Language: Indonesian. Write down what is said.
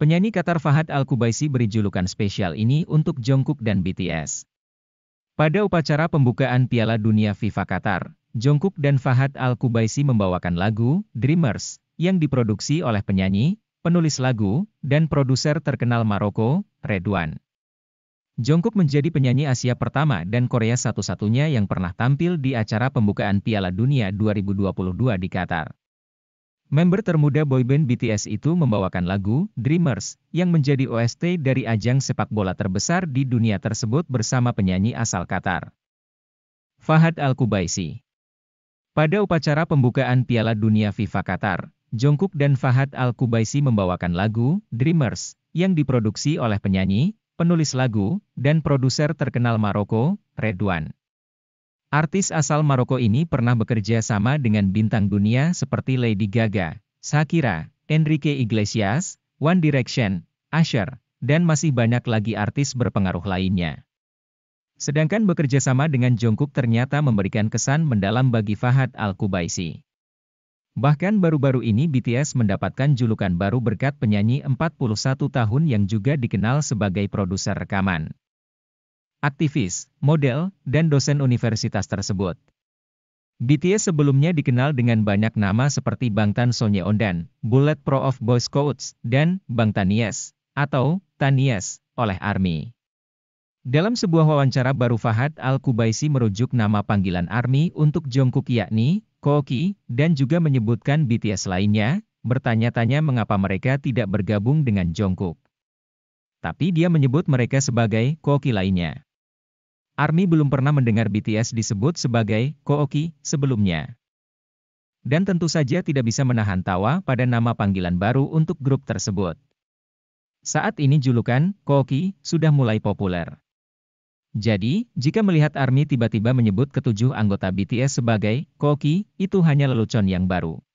Penyanyi Qatar Fahad Al-Kubaisi beri julukan spesial ini untuk Jungkook dan BTS. Pada upacara pembukaan Piala Dunia FIFA Qatar, Jungkook dan Fahad Al-Kubaisi membawakan lagu Dreamers yang diproduksi oleh penyanyi, penulis lagu, dan produser terkenal Maroko, Redwan. Jungkook menjadi penyanyi Asia pertama dan Korea satu-satunya yang pernah tampil di acara pembukaan Piala Dunia 2022 di Qatar. Member termuda boyband BTS itu membawakan lagu Dreamers yang menjadi OST dari ajang sepak bola terbesar di dunia tersebut bersama penyanyi asal Qatar. Fahad Al-Kubaisi. Pada upacara pembukaan Piala Dunia FIFA Qatar, Jongkuk dan Fahad Al-Kubaisi membawakan lagu Dreamers yang diproduksi oleh penyanyi, penulis lagu, dan produser terkenal Maroko, Redwan. Artis asal Maroko ini pernah bekerja sama dengan bintang dunia seperti Lady Gaga, Shakira, Enrique Iglesias, One Direction, Usher, dan masih banyak lagi artis berpengaruh lainnya. Sedangkan bekerja sama dengan Jongkuk ternyata memberikan kesan mendalam bagi Fahad Al-Kubaisi. Bahkan baru-baru ini BTS mendapatkan julukan baru berkat penyanyi 41 tahun yang juga dikenal sebagai produser rekaman aktivis, model, dan dosen universitas tersebut. BTS sebelumnya dikenal dengan banyak nama seperti Bangtan Ondan, Bullet Pro of Boy Scouts, dan Bangtanies, atau Tanies, oleh ARMY. Dalam sebuah wawancara baru Fahad Al-Kubaisi merujuk nama panggilan ARMY untuk Jungkook yakni Koki dan juga menyebutkan BTS lainnya, bertanya-tanya mengapa mereka tidak bergabung dengan Jungkook. Tapi dia menyebut mereka sebagai Koki lainnya. ARMY belum pernah mendengar BTS disebut sebagai Kooki sebelumnya. Dan tentu saja tidak bisa menahan tawa pada nama panggilan baru untuk grup tersebut. Saat ini julukan Kooki sudah mulai populer. Jadi, jika melihat ARMY tiba-tiba menyebut ketujuh anggota BTS sebagai Koki, itu hanya lelucon yang baru.